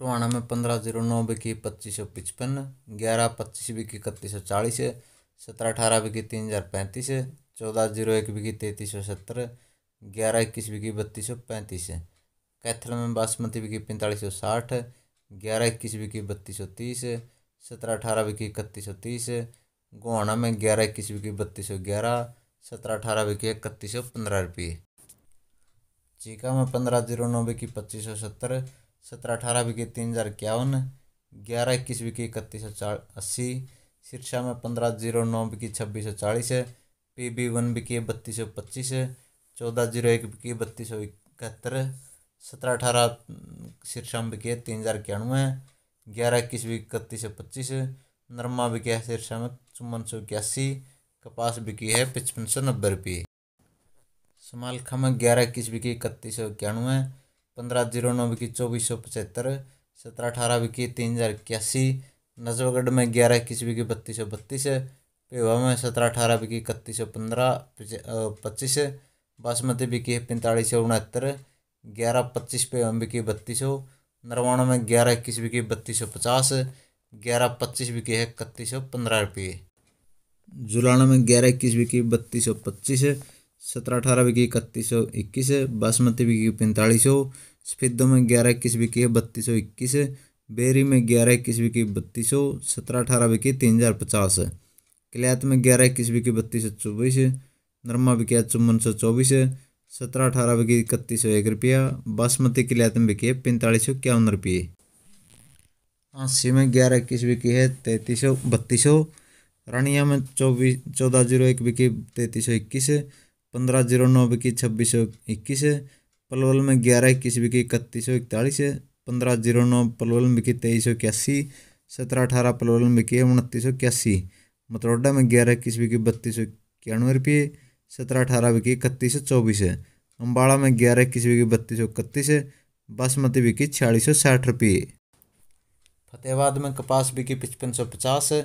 टोहाना में पंद्रह जीरो नौ बिकी पच्चीस सौ पचपन ग्यारह पच्चीस बिकी इकतीस सौ चालीस सत्रह अठारह बिकी तीन हज़ार पैंतीस चौदह जीरो एक बिकी तैंतीस सौ सत्तर ग्यारह इक्कीस बिकी बत्तीस सौ पैंतीस कैथल में बासमती बिकी पैंतालीस सौ साठ ग्यारह इक्कीस बिकी बत्तीस सौ तीस सत्रह अठारह बिकी इकतीस सौ तीस गोहाना में ग्यारह इक्कीस बिकी बत्तीस सौ ग्यारह सत्रह अठारह बिकी इकतीस सौ पंद्रह रुपये चीका में पंद्रह जीरो नौ बिकी पच्चीस सौ सत्तर सत्रह अठारह बिके तीन हज़ार इक्यावन ग्यारह इक्कीस बिके इकतीस सौ चार अस्सी शिक्षा में पंद्रह जीरो नौ बिके छब्बीस सौ चालीस है पी बी वन बिके बत्तीस सौ पच्चीस है चौदह जीरो एक बिके बत्तीस सौ इकहत्तर सत्रह अठारह शिक्षा में बिके तीन हज़ार इक्यानवे ग्यारह इक्कीस बिके इकतीस सौ पच्चीस नरमा बिके है शीर्षा में चौवन सौ इक्यासी कपास बिकी है पचपन सौ नब्बे रुपये समालखा में ग्यारह इक्कीस बिके इकतीस सौ इक्यानवे पंद्रह जीरो नौ इक्कीस चौबीस सौ पचहत्तर सत्रह अठारह इक्कीस तीन हज़ार इक्यासी नजफगढ़ में ग्यारह इक्कीस इक्कीस बत्तीस सौ बत्तीस पेवा में सत्रह अठारह इक्कीस इकतीस सौ पंद्रह पच्चीस बासमती बिकी है पैंतालीस सौ उनहत्तर ग्यारह पच्चीस पेवा में बिकी बत्तीस सौ नरवाणा में ग्यारह इक्कीस विकी बत्तीस सौ पचास ग्यारह पच्चीस बिकी है इकतीस सौ पंद्रह रुपये जुलाना में ग्यारह इक्कीस विकी बत्तीस सौ पच्चीस सत्रह अठारह बिकी इकतीस सौ इक्कीस बासमती बिकी पैंतालीस सौ सफेदों में ग्यारह इक्कीस बिकी है बत्तीस सौ इक्कीस बेरी में ग्यारह इक्कीस बिकी बत्तीस सौ सत्रह अठारह बिकी तीन हज़ार पचास है में ग्यारह इक्कीस बिकी बत्तीस सौ चौबीस नरमा बिकिया चुम्बन सौ चौबीस सत्रह अठारह बिकी इकतीस सौ एक रुपया बासमती क्लैत में बिकी है पैंतालीस सौ इक्यावन रुपये हाँसी में ग्यारह इक्कीस बिकी है तैंतीस सौ बत्तीस सौ रानिया में चौबीस चौदह जीरो एक बिकी तैंतीस सौ इक्कीस पंद्रह जीरो नौ बिकी छब्बीस सौ इक्कीस है पलवल में ग्यारह इक्कीस बिकी इकतीस सौ इकतालीस है पंद्रह जीरो नौ पलवल में बिकी तेईस सौ इक्यासी सत्रह अठारह पलवल में बिकी है उनतीस सौ इक्यासी मतरोडा में ग्यारह इक्कीस बिकी बत्तीस सौ इक्यानवे रुपये सत्रह अठारह बिकी इकतीस सौ चौबीस है अम्बाड़ा में ग्यारह इक्कीस बिकी बत्तीस सौ इकतीस है बासमती बिकी छियालीस सौ साठ रुपये फतेहाबाद में कपास बिकी पचपन सौ पचास है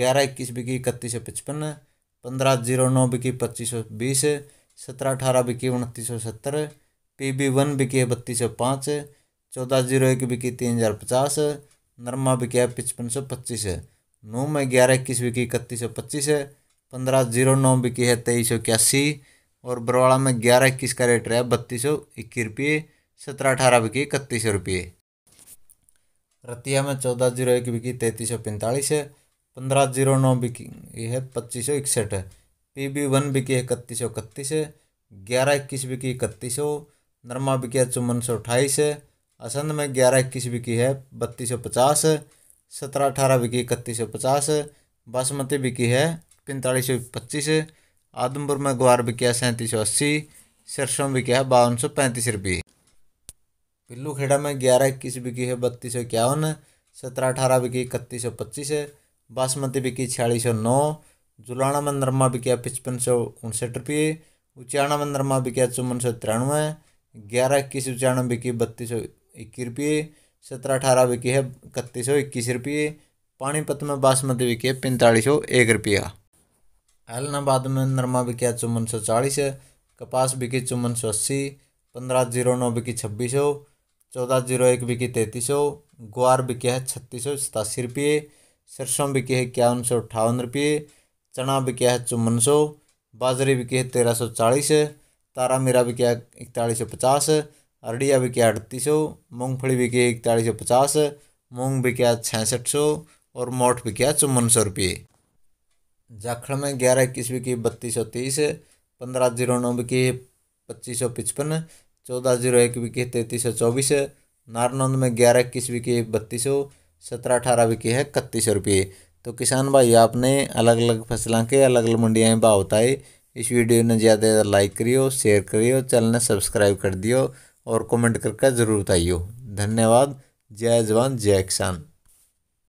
ग्यारह इक्कीस बिकी इकतीस सौ पचपन है पंद्रह जीरो नौ बिकी पच्चीस सौ बीस सत्रह अठारह बिकी उनतीस सौ सत्तर पी बी वन बिकी बत्तीस सौ पाँच चौदह जीरो एक बिकी तीन हज़ार पचास नरमा बिकी है पचपन सौ पच्चीस नौ में ग्यारह इक्कीस बिकी इकतीस सौ पच्चीस पंद्रह जीरो नौ बिकी है तेईस सौ इक्यासी और बरवाड़ा में ग्यारह इक्कीस का रेट रहा बत्तीस सौ इक्कीस रुपये सत्रह अठारह बिकी इकतीस सौ रुपये रतिया में चौदह जीरो एक बिकी तैंतीस सौ पैंतालीस पंद्रह जीरो नौ बिकी ये है पच्चीस सौ इकसठ है पी बी वन बिकी है इकतीस सौ इकतीस है ग्यारह इक्कीस बिकी इकतीस सौ नरमा बिकी है चौवन सौ अट्ठाईस है असंध में ग्यारह इक्कीस बिकी है बत्तीस सौ पचास है सत्रह अठारह बिकी इकतीस सौ पचास है बासमती बिकी है पैंतालीस सौ पच्चीस है आदमपुर में ग्वार बिकिया सैंतीस सौ अस्सी सरसों बिकी है बावन सौ पैंतीस रुपये पिल्लू खेड़ा में ग्यारह इक्कीस बिकी है बत्तीस सौ इक्यावन सत्रह अठारह बिकी इकतीस सौ पच्चीस है बासमती बिकी छियालीस सौ नौ जुलाना में नरमा बिकिया पचपन सौ उनसठ रुपये उचाना में नरमा बिकिया चौवन सौ तिरानवे ग्यारह इक्कीस उचानवे बिकी बत्तीस सौ इक्कीस रुपये सत्रह अठारह बिकी है इकतीस सौ इक्कीस रुपये पानीपत में बासमती बिकी है पैंतालीस सौ एक रुपया एलनाबाद में नरमा बिकिया चौवन सौ चालीस कपास बिकी चौवन सौ अस्सी पंद्रह जीरो नौ बिकी छब्बीस सौ चौदह जीरो एक बिकी तैंतीस सौ ग्वार बिकी है छत्तीस सौ सतासी रुपये सरसों बिके है इक्यावन सौ अट्ठावन रुपये चना बिका है चौवन सौ बाजरे बिके है तेरह सौ चालीस तारा मीरा बिका है इकतालीस सौ पचास अरडिया है अड़तीस सौ मूँगफली बिके है इकतालीस सौ पचास मूँग है छियासठ सौ और मोठ है चौवन सौ रुपये जाखड़ में ग्यारह इक्कीस बिकी बत्तीस सौ तीस पंद्रह जीरो नौ बिकी पच्चीस सौ पचपन चौदह जीरो एक बिकी तैंतीस सौ चौबीस नारनौंद में ग्यारह इक्कीस बिकी बत्तीस सौ सत्रह अठारह बिके है इकतीस रुपये तो किसान भाई आपने अलग अलग फसलों के अलग अलग मंडिया में भाव बताए इस वीडियो ने ज़्यादा से ज़्यादा लाइक करियो शेयर करियो चैनल ने सब्सक्राइब कर दियो और कमेंट करके ज़रूर बताइयो धन्यवाद जय जवान जय किसान